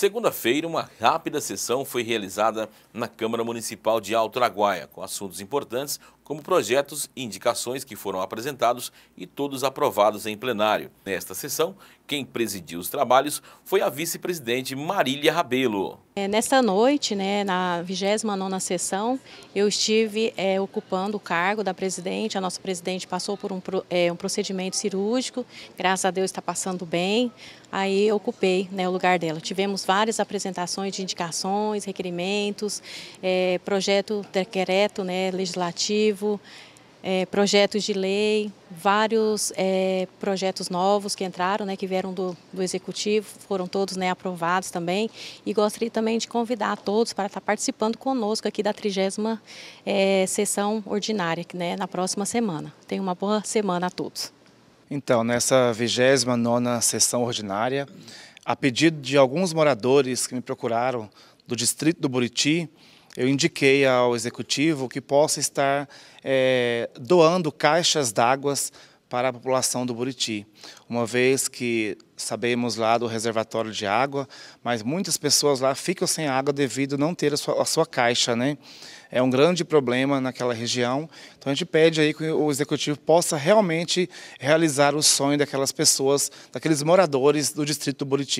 Segunda-feira, uma rápida sessão foi realizada na Câmara Municipal de Alto Araguaia, com assuntos importantes como projetos e indicações que foram apresentados e todos aprovados em plenário. Nesta sessão, quem presidiu os trabalhos foi a vice-presidente Marília Rabelo. É, nesta noite, né, na 29ª sessão, eu estive é, ocupando o cargo da presidente. A nossa presidente passou por um, é, um procedimento cirúrgico, graças a Deus está passando bem. Aí eu ocupei né, o lugar dela. Tivemos várias apresentações de indicações, requerimentos, é, projeto decreto né, legislativo, legislativo, é, projetos de lei, vários é, projetos novos que entraram, né, que vieram do, do executivo, foram todos né, aprovados também. E gostaria também de convidar todos para estar participando conosco aqui da 30 é, sessão ordinária, né, na próxima semana. Tenha uma boa semana a todos. Então, nessa 29 sessão ordinária, a pedido de alguns moradores que me procuraram do distrito do Buriti, eu indiquei ao executivo que possa estar é, doando caixas d'água para a população do Buriti, uma vez que sabemos lá do reservatório de água, mas muitas pessoas lá ficam sem água devido a não ter a sua, a sua caixa, né? É um grande problema naquela região. Então a gente pede aí que o executivo possa realmente realizar o sonho daquelas pessoas, daqueles moradores do distrito do Buriti.